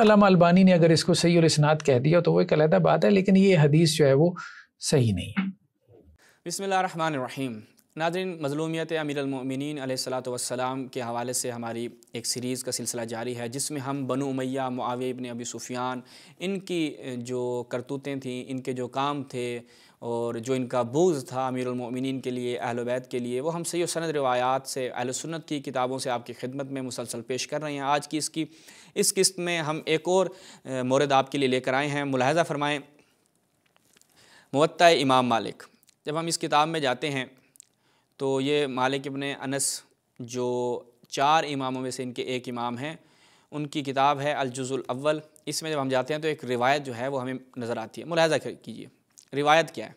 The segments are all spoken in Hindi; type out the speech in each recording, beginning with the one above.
अलामा अलबानी ने अगर इसको सही और इसनात कह दिया तो वो एक अलहदा बात है लेकिन ये हदीस जो है वो सही नहीं है रहीम नादरीन मजलूमियत अमीरमिन सलाम के हवाले से हमारी एक सीरीज़ का सिलसिला जारी है जिसमें हम बनु उमैया मुआविया इबन अबी सूफियान इनकी जो करतूतें थीं इनके जो काम थे और जो इनका बोझ था अमीरमिन के लिए अहल के लिए वो हम सही सनद रवायात से अहल सुन्नत की किताबों से आपकी खिदमत में मुसलसल पेश कर रहे हैं आज की इसकी इस किस्त में हम एक और मोरद आपके लिए लेकर आए हैं मुलाहजा फरमाएँ मुत्ता इमाम मालिक जब हम इस किताब में जाते हैं तो ये मालिक इबन अनस जो चार इमामों में से इनके एक इमाम हैं उनकी किताब है अलजुजुल अव्वल इसमें जब हम जाते हैं तो एक रिवायत जो है वो हमें नज़र आती है मुलाजा कीजिए रिवायत क्या है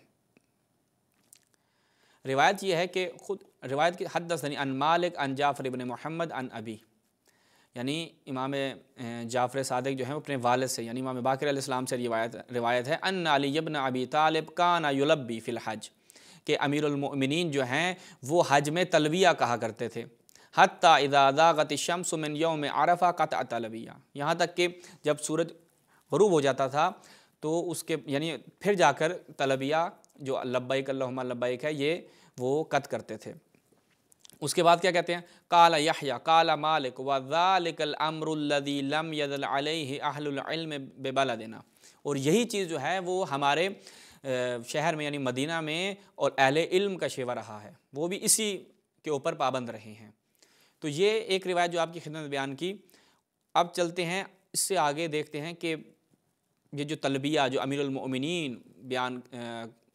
रिवायत यह है कि ख़ुद रिवायत की हद दसनी अन मालिक अन जाफ़र इबन मोहम्मद अन अबी यानी इमाम जाफ़र सदक जो है वो अपने वालद से यानी इमाम बाकर से रिवायत रिवायत है अन अली इबन अबी तालब का युलब्बी फ़िल हज कि अमीरमिन जो हैं वो हज में तलविया कहा करते थे हती इदादागत शम्स मिन योम आरफा कत तलविया यहाँ तक कि जब सूरज गरूब हो जाता था तो उसके यानी फिर जाकर तलबिया जो लब्बैक अल्लाहुम्मा लब्बैक है ये वो कत करते थे उसके बाद क्या कहते हैं काला यहया काला मालिक वज़ालिकल अमरुल्लदी लम यदल अलैहि अहलुल इल्म बेबाला देना और यही चीज़ जो है वो हमारे शहर में यानी मदीना में और अहल इल्म का शेवा रहा है वो भी इसी के ऊपर पाबंद रहे हैं तो ये एक रिवायत जो आपकी खिदमत बयान की अब चलते हैं इससे आगे देखते हैं कि ये जो तलबिया जो अमीरमिन बयान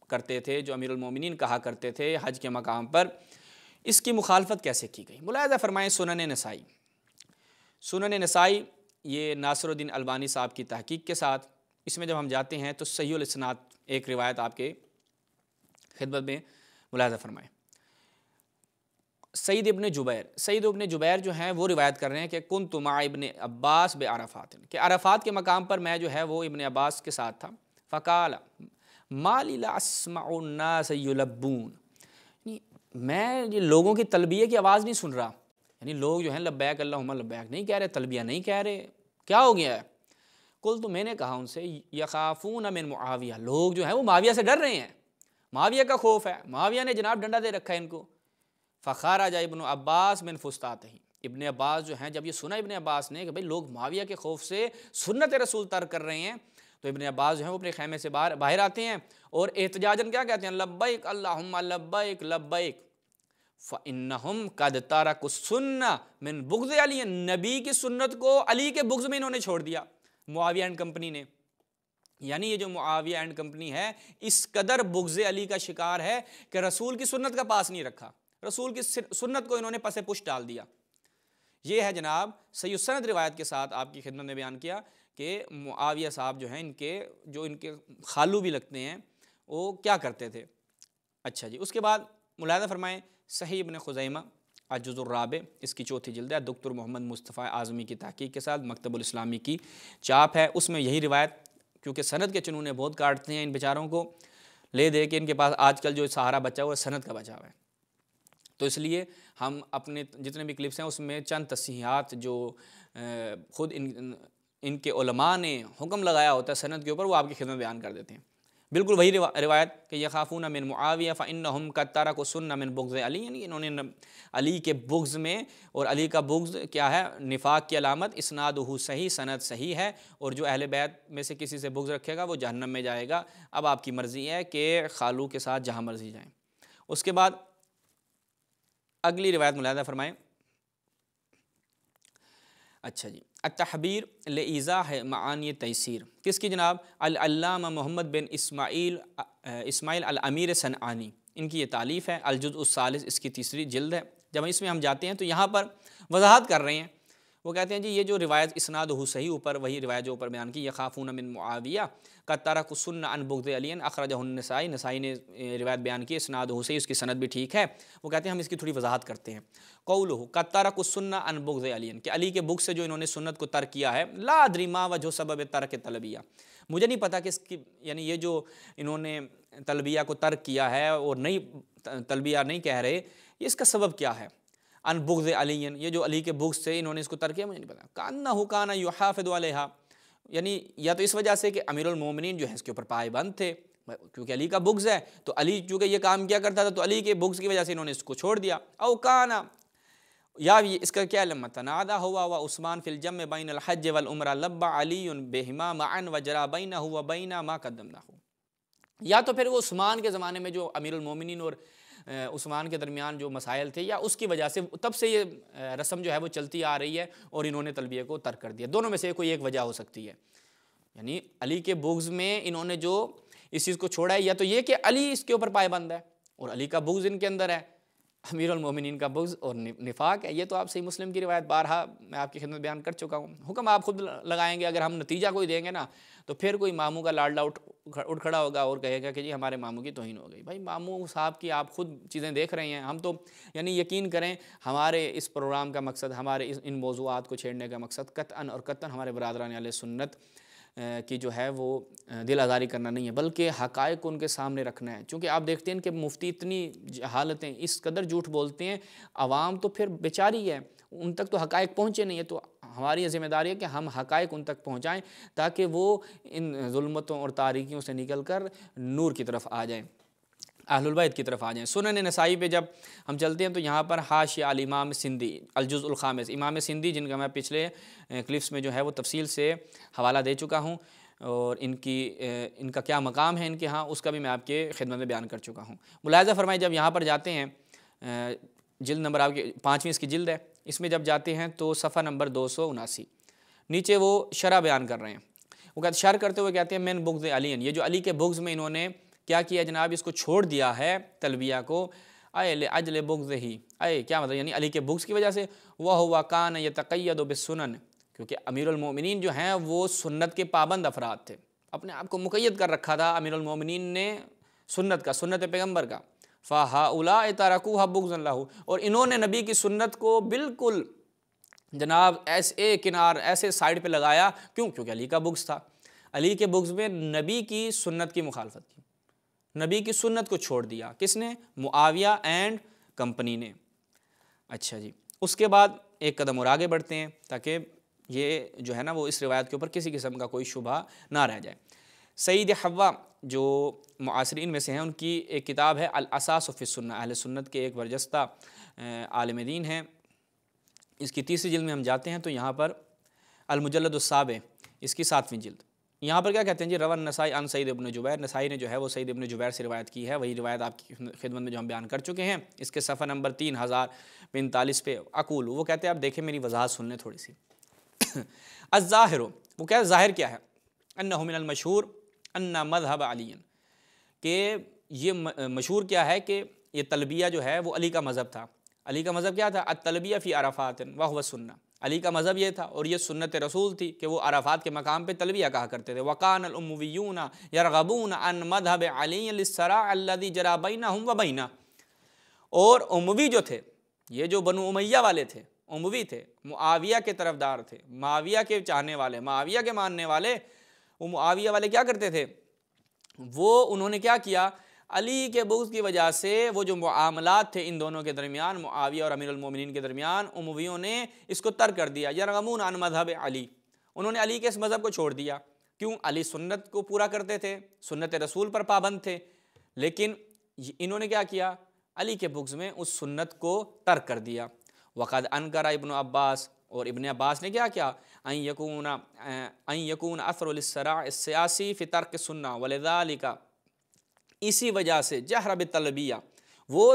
करते थे जो अमीरमिन कहा करते थे हज के मकाम पर इसकी मुखालफत कैसे की गई मुलायदा फरमाएँ सुनन नसाई सुनन नसाई ये नासरुद्दीन अलबानी साहब की तहकीक के साथ इसमें जब हम जाते हैं तो सैलसनात एक रिवायत आपके खिदमत में मुलाजा फरमाएँ सईद इबन जुबैर सईद इबन जुबैर जो हैं वो रिवायत कर रहे हैं कि कुन तुमा इबन अब्बास बे आरफात कि आरफात के मकाम पर मैं जो है वो इबन अब्बास के साथ था फ़काल मालीला सैलबून मैं ये लोगों की तलबिया की आवाज़ नहीं सुन रहा यानी लोग जो हैं लब्बैक अल्लाह लब्बैक नहीं कह रहे तलबिया नहीं कह रहे क्या हो गया है कुल तो मैंने कहा उनसे यकाफ़ून अमिन माविया लोग जो हैं वो माविया से डर रहे हैं माविया का खौफ है माविया ने जनाब डंडा दे रखा है इनको फ़खारा जा इबन अब्बास मिन फुस्तात ही इबन अब्बास जो हैं जब ये सुना इबन अब्बास ने कि भाई लोग माविया के खौफ से सुन्नत रसूल तर कर रहे हैं तो इबन अब्बास जो हैं वो अपने खैमे से बाहर बाहर आते हैं और एहतजाजन क्या कहते हैं लब्बैक अल्लाह लब्बैक लब्बैक फ़िनहम कद तारा को सुन्ना मिन बुग्ज़ अली नबी की सुन्नत को अली के बुग्ज़ में इन्होंने छोड़ दिया मुआविया एंड कंपनी ने यानी ये जो मुआविया एंड कंपनी है इस कदर बुगज़ अली का शिकार है कि रसूल की सुन्नत का पास नहीं रखा रसूल की सुन्नत को इन्होंने पसे पुश डाल दिया ये है जनाब सैद सनत रिवायत के साथ आपकी खिदमत ने बयान किया कि मुआविया साहब जो हैं इनके जो इनके खालू भी लगते हैं वो क्या करते थे अच्छा जी उसके बाद मुलायदा फरमाएँ सही इबन खुजैमा अजुजुर्राब इसकी चौथी जल्द है दख्तर मोहम्मद मुस्तफ़ा आज़मी की तहकीक के साथ इस्लामी की चाप है उसमें यही रिवायत क्योंकि सनत के चुनूने बहुत काटते हैं इन बेचारों को ले दे के इनके पास आजकल जो सहारा बचा हुआ है सनत का बचा हुआ है तो इसलिए हम अपने जितने भी क्लिप्स हैं उसमें चंद तसीहत जो ख़ुद इन इनके ने हुक्म लगाया होता है सनत के ऊपर वो आपकी खिदमत बयान कर देते हैं बिल्कुल वही रिवायत कि ये खाफून मिन मुआविया फ़िन हम कतारा को सुन मिन बुग्ज़ अली यानी इन्होंने अली के बुग्ज़ में और अली का बुग्ज़ क्या है निफाक की अलामत इसनाद सही सनद सही है और जो अहल बैत में से किसी से बुग्ज़ रखेगा वो जहन्नम में जाएगा अब आपकी मर्ज़ी है कि खालू के साथ जहाँ मर्ज़ी जाएँ उसके बाद अगली रिवायत मुलादा फरमाएँ अच्छा जी तहबीर लज़ा है मानी तयसर किसकी जनाब अल्लामा मोहम्मद बिन इसमाइल इसमाइल अमीर आनी इनकी ये तालीफ़ है अलजुज़ सालिस इसकी तीसरी जल्द है जब इसमें हम जाते हैं तो यहाँ पर वजाहत कर रहे हैं वो कहते हैं जी ये जो रिवायत इसनाद सही ऊपर वही रिवायत जो ऊपर बयान की यखाफून मिन मुआविया का तरकुसन अनबुगद अलियन अखरजनसाई नसाई ने रिवायत बयान की इसनाद सही उसकी सनद भी ठीक है वो कहते हैं हम इसकी थोड़ी वजाहत करते हैं कौल का तरकुसन अनबुगद अलियन के अली के बुक से जो इन्होंने सुन्नत को तर्क किया है व वजह सबब तरक तलबिया मुझे नहीं पता कि इसकी यानी ये जो इन्होंने तलबिया को तर्क किया है और नई तलबिया नहीं कह रहे इसका सबब क्या है अनबुग्ज अलियन ये जो अली के बुग्स थे इन्होंने इसको तर्क किया मुझे नहीं पता काना हुकाना यू हाफिद यानी या तो इस वजह से कि अमीरमिन जो है इसके ऊपर पाएबंद थे क्योंकि अली का बुग्स है तो अली चूँकि ये काम किया करता था तो अली के बुग्स की वजह से इन्होंने इसको छोड़ दिया औ काना या इसका क्या तनादा हुआ हुआ उस्मान फिलजम बैन अलहज वलउमरा लब्बा अली बेहिमा मान जरा बैना हुआ बैना मा कदम ना हो या तो फिर वो उस्मान के ज़माने में जो अमीरमिन और उस्मान के दरमियान जो मसाइल थे या उसकी वजह से तब से ये रस्म जो है वो चलती आ रही है और इन्होंने तलबिया को तर्क कर दिया दोनों में से कोई एक वजह हो सकती है यानी अली के बुग्ज़ में इन्होंने जो इस चीज़ को छोड़ा है या तो ये कि अली इसके ऊपर पाबंद है और अली का बुग्ज़ इनके अंदर है अमीरमिन का बुग्ज़ और निफाक है ये तो आप सही मुस्लिम की रिवायत बारहा मैं आपकी खिदमत बयान कर चुका हूँ हुक्म आप खुद लगाएंगे अगर हम नतीजा कोई देंगे ना तो फिर कोई मामू का लाडला उठ उठ खड़ा होगा और कहेगा कि जी हमारे मामू की तोहन हो गई भाई मामू साहब की आप खुद चीज़ें देख रहे हैं हम तो यानी यकीन करें हमारे इस प्रोग्राम का मकसद हमारे इस इन मौजूद को छेड़ने का मकसद कतअन और कतन हमारे बरदरान सुन्नत कि जो है वो दिल आज़ारी करना नहीं है बल्कि हक़ को उनके सामने रखना है चूँकि आप देखते हैं कि मुफ्ती इतनी हालतें इस कदर झूठ बोलते हैं आवाम तो फिर बेचारी है उन तक तो हकायक पहुँचे नहीं है तो हमारी जिम्मेदारी है कि हम हकायक उन तक पहुँचाएँ ताकि वो इन जुल्मतों और तारीखियों से निकल कर नूर की तरफ आ जाएँ अहलबैत की तरफ आ जाएँ सुनन नसाई पे जब हम चलते हैं तो यहाँ पर हाश अल इमाम सिंदी खामिस इमाम सिंधी जिनका मैं पिछले क्लिप्स में जो है वो तफसील से हवाला दे चुका हूँ और इनकी इनका क्या मकाम है इनके यहाँ उसका भी मैं आपके खिदमत में बयान कर चुका हूँ मुलायजा फरमाए जब यहाँ पर जाते हैं जिल्द नंबर आपके पाँचवीं इसकी जिल्द है इसमें जब जाते हैं तो सफ़ा नंबर दो सौ उनासी नीचे वो शरा बयान कर रहे हैं वो कहते शर करते हुए कहते हैं मैन बुग्ज़ अली ये जो अली के बुग्ज़ में इन्होंने क्या किया जनाब इसको छोड़ दिया है तलबिया को अय अजल बुग्ज ही अय क्या मतलब यानी अली के बुग्स की वजह से वह हुआ कान या तकैद बसनन क्योंकि अमीरमिन जो हैं वो सुन्नत के पाबंद अफराद थे अपने आप को मुकैद कर रखा था अमीरमिन ने सुन्नत का सुन्नत पैगम्बर का फ़ाहा उला तारकू हबुगजल्लाहू और इन्होंने नबी की सुन्नत को बिल्कुल जनाब ऐसे किनार ऐसे साइड पर लगाया क्यों क्योंकि अली का बुग्स था अली के बुग्स में नबी की सुन्नत की मुखालफत की नबी की सुन्नत को छोड़ दिया किसने मुआविया एंड कंपनी ने अच्छा जी उसके बाद एक कदम और आगे बढ़ते हैं ताकि ये जो है ना वो इस रिवायत के ऊपर किसी किस्म का कोई शुबा ना रह जाए सईद हवा जो मुआसरीन में से हैं उनकी एक किताब है सुन्ना अहल सुन्नत के एक वर्जस्ता आलम दीन हैं इसकी तीसरी जिल्द में हम जाते हैं तो यहाँ पर अलमुजलदाब इसकी सातवीं जिल्द यहाँ पर क्या कहते हैं जी रवन नसाई अन सईद इबन जुबैर नसाई ने जो है वो सईद इबन जुबैर से रवायत की है वही रवायत आपकी खिदमत में जो हम बयान कर चुके हैं इसके सफ़र नंबर तीन हज़ार पैंतालीस पे अकूल वो कहते हैं आप देखें मेरी वजाहत सुन लें थोड़ी सी अज़ाहिर वो क्या ज़ाहिर क्या है अन्ना मिनल मशहूर अन्ना मजहब अलियन के ये मशहूर क्या है कि ये तलबिया जो है वो अली का मज़हब था अली का मज़हब क्या था अ तलबिया फ़ी अराफ़ात वाह वसन्ना अली का मज़हब ये था और ये सुन्नत रसूल थी कि वो अराफ़ात के मकाम पर तलविया कहा करते थे वक़ानलमवीन यरगबून अन मदहब अलीसरादी जराबैना हम वबैना और उमवी जो थे ये जो बनु उमैया वाले थे उमवी थे मुआविया के तरफदार थे माविया के चाहने वाले माविया के मानने वाले वो मुआविया वाले क्या करते थे वो उन्होंने क्या किया अली के बुग्स की वजह से वो जो मामलात थे इन दोनों के दरमियान मुआविया और अमीरमिन के दरमियान उमवियों ने इसको तर्क कर दिया यमून अन मजहब अली उन्होंने अली के इस मज़हब को छोड़ दिया क्यों अली सुन्नत को पूरा करते थे सुन्नत रसूल पर पाबंद थे लेकिन इन्होंने क्या किया अली के बुग्स में उस सुन्नत को तर्क कर दिया वक़द अनकरा इबन अब्बास और इबन अब्बास ने क्या किया अं यकून अं यकून असरसरा सियासी फ़ितर्क सुन्ना का इसी वजह से जहरब तलबिया वो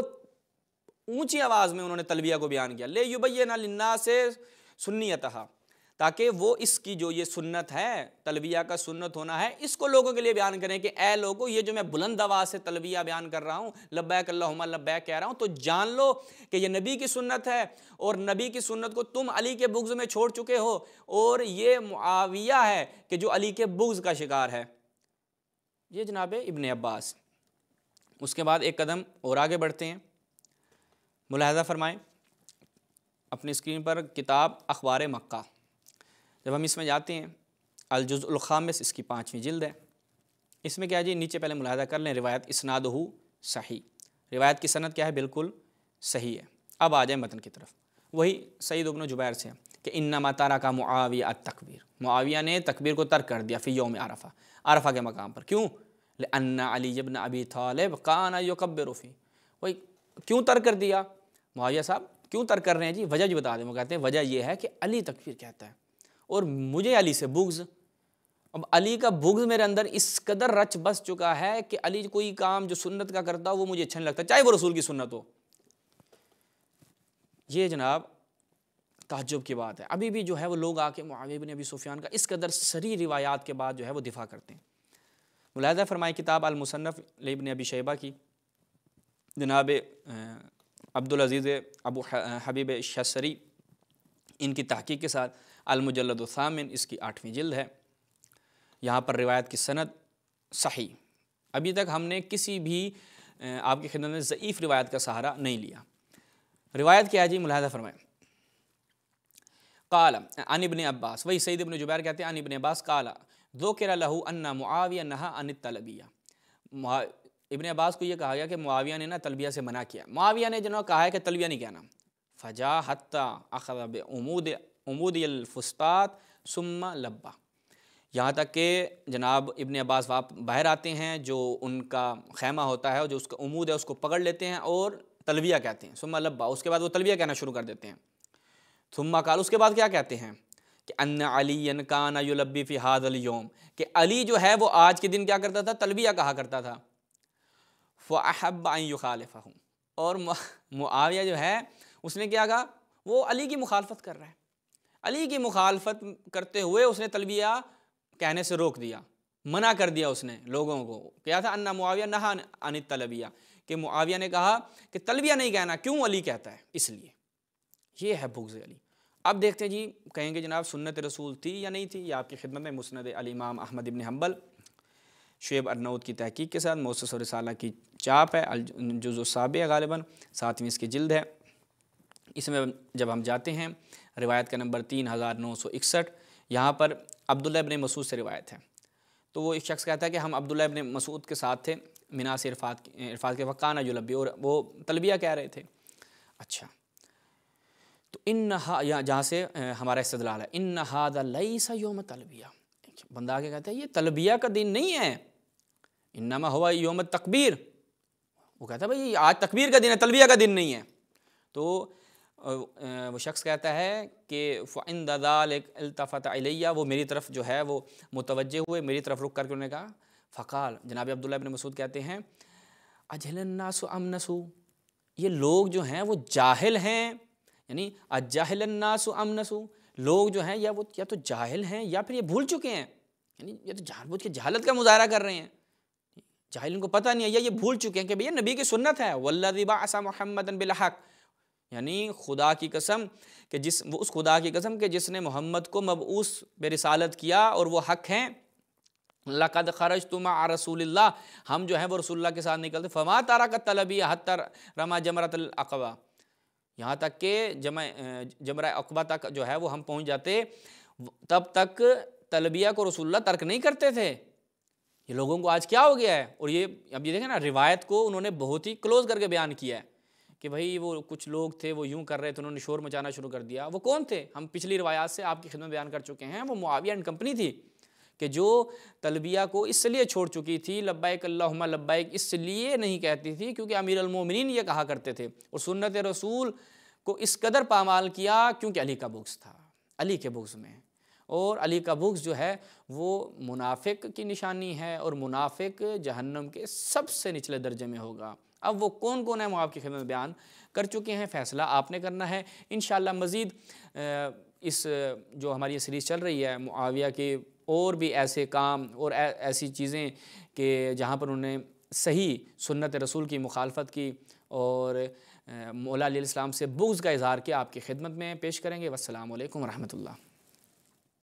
ऊंची आवाज़ में उन्होंने तलबिया को बयान किया ले युबैना से सुन्नीत ताकि वो इसकी जो ये सुन्नत है तलबिया का सुन्नत होना है इसको लोगों के लिए बयान करें कि ए लोगों ये जो मैं बुलंद आवाज़ से तलबिया बयान कर रहा हूँ लब्बैक अल्लाहुम्मा लब्बैक कह रहा हूँ तो जान लो कि ये नबी की सुन्नत है और नबी की सुन्नत को तुम अली के बुग्ज़ में छोड़ चुके हो और ये मुआविया है कि जो अली के बुग्ज़ का शिकार है ये जनाब इबन अब्बास उसके बाद एक कदम और आगे बढ़ते हैं मुलाहजा फरमाएँ अपनी स्क्रीन पर किताब अखबार मक्का जब हम इसमें जाते हैं अलजुज़ुलख़ामस इसकी पाँचवीं जिल्द है इसमें क्या जी नीचे पहले मुलाहदा कर लें रिवायत इसनाद हो सही रिवायत की सनत क्या है बिल्कुल सही है अब आ जाए मतन की तरफ वही सईद उबन जुबैर से कि इन्ना मातारा का मुआविया तकबीर मुआविया ने तकबीर को तर्क कर दिया फिर योम आरफा आरफा के मकाम पर क्यों अन्ना अली जबन अबी तालब काना योकबरफ़ी वही क्यों तर कर दिया मुआविया साहब क्यों तर कर रहे हैं जी वजह जी बता दें वो कहते हैं वजह यह है कि अली तकफीर कहता है और मुझे अली से बुग्ज़ अब अली का बुग्ज़ मेरे अंदर इस कदर रच बस चुका है कि अली कोई काम जो सुन्नत का करता हो वो मुझे अच्छा नहीं लगता चाहे वो रसूल की सुन्नत हो ये जनाब ताजुब की बात है अभी भी जो है वो लोग आके मुआविया बिन अभी सुफियान का इस कदर सरी रिवायात के बाद जो है वो दिफा करते हैं मुलाहदा फरमाई किताब अलमुसनफ़ लबन अबी शेबा की जनाब अब्दुल अजीज़ अबू हबीब शसरी इनकी तहकीक के साथ अलमुजलदामिन इसकी आठवीं जल्द है यहाँ पर रिवायत की सनद सही अभी तक हमने किसी भी आपकी खिदमत में ज़यीफ़ रिवायत का सहारा नहीं लिया रिवायत क्या है जी मुलाहदा फरमाए काला अनिबन अब्बास वही सईद इबन जुबैर कहते हैं अनिबन अब्बास काला दो के लहू अन्ना मुआविया नहा अन तलबिया इबन अब्बास को यह कहा गया कि मुआविया ने ना तलबिया से मना किया मुआविया ने जिन्होंने कहा है कि तलबिया नहीं कहना फजा हत्ता अखब उमूद उमूदलफुस्तात सुम्मा लब्बा यहाँ तक के जनाब इबन अब्बास वाप बाहर आते हैं जो उनका खैमा होता है जो उसका उमूद है उसको पकड़ लेते हैं और तलबिया कहते हैं सुम्मा लब्बा उसके बाद वो तलबिया कहना शुरू कर देते हैं थुम्मा काल उसके बाद क्या कहते हैं कि अन अली कान युलब्बी फ़ी योम कि अली जो है वो आज के दिन क्या करता था तलबिया कहा करता था फ़हब आयु हूँ और मुआविया जो है उसने क्या कहा वो अली की मुखालफत कर रहा है अली की मुखालफत करते हुए उसने तलबिया कहने से रोक दिया मना कर दिया उसने लोगों को क्या था अन्ना मुआविया नहा अनित तलबिया कि मुआविया ने कहा कि तलबिया नहीं कहना क्यों अली कहता है इसलिए ये है बुग्ज़ अली अब देखते हैं जी कहेंगे जनाब सुन्नत रसूल थी या नहीं थी या आपकी खिदमत में मुस्ंद अलीमाम अहमद इबन हम्बल शुब अरनौद की तहकीक के साथ मोसस और रसाला की चाप है जुज़ाब गालिबा साथ में इसकी जिल्द है इसमें जब हम जाते हैं रिवायत का नंबर तीन हज़ार नौ सौ इकसठ यहाँ पर अब्दुल्ला इबन मसूद से रिवायत है तो वो एक शख्स कहता है कि हम अब्दुल्ला इबन मसूद के साथ थे मिनास इरफात इरफात के वक़ाना जुलबी और वो तलबिया कह रहे थे अच्छा तो इन नहा जहाँ से हमारा इस्तलाल है इन नहाद लईसा योम तलबिया बंदा आगे कहता है ये तलबिया का दिन नहीं है इन हुआ योम तकबीर वो कहता है भाई आज तकबीर का दिन है तलबिया का दिन नहीं है तो वो शख्स कहता है कि फ़ाइन ददाल अल्तफ़त अलैया वो मेरी तरफ़ जो है वो मुतवजह हुए मेरी तरफ़ रुक करके उन्होंने कहा फ़काल जनाब अब्दुल्ला अबिन मसूद कहते हैं अजहलन्नासु अमनसु ये लोग जो हैं वो जाहिल हैं यानी अजाहिलन्नासु अमनसु लोग जो हैं या वो या तो जाहिल हैं या फिर ये भूल चुके हैं यानी ये तो जानबूझ के जहालत का मुजाहरा कर रहे हैं जाहिल उनको पता नहीं है या ये भूल चुके हैं कि भैया नबी की सुन्नत है वल्लबा असा मोहम्मद बिलहक यानी खुदा की कसम कि जिस वो उस खुदा की कसम के जिसने मोहम्मद को मबूस बेरिसालत किया और वो हक हैं लक़द खरज तुम आ रसूल हम जो हैं वो रसुल्ला के साथ निकलते फमा तारा का तलबी हतर रमा जमरत अकवा यहाँ तक के जमा जमरा अकबा तक जो है वो हम पहुँच जाते तब तक तलबिया को रसुल्ला तर्क नहीं करते थे ये लोगों को आज क्या हो गया है और ये अब ये देखें ना रिवायत को उन्होंने बहुत ही क्लोज करके बयान किया है कि भाई वो कुछ लोग थे वो यूँ कर रहे थे उन्होंने शोर मचाना शुरू कर दिया वो कौन थे हम पिछली रवायात से आपकी खिदमत बयान कर चुके हैं वो मुआविया एंड कंपनी थी कि जो तलबिया को इसलिए छोड़ चुकी थी लब्बैक अल्लाहुम्मा लब्बैक इसलिए नहीं कहती थी क्योंकि अमीर अमीरमिन ये कहा करते थे और सुन्नत रसूल को इस कदर पामाल किया क्योंकि अली का बुग्स था अली के बुग्स में और अली का बुग्स जो है वो मुनाफिक की निशानी है और मुनाफिक जहन्नम के सबसे निचले दर्जे में होगा अब वो कौन कौन है हम आपकी खिदमत बयान कर चुके हैं फ़ैसला आपने करना है इन मज़ीद इस जो हमारी सीरीज़ चल रही है मुआविया की और भी ऐसे काम और ऐसी चीज़ें कि जहाँ पर उन्होंने सही सुन्नत रसूल की मुखालफत की और मौला इस्लाम से बुग्ज़ का इजहार किया आपकी खिदमत में पेश करेंगे वसलम वरहमल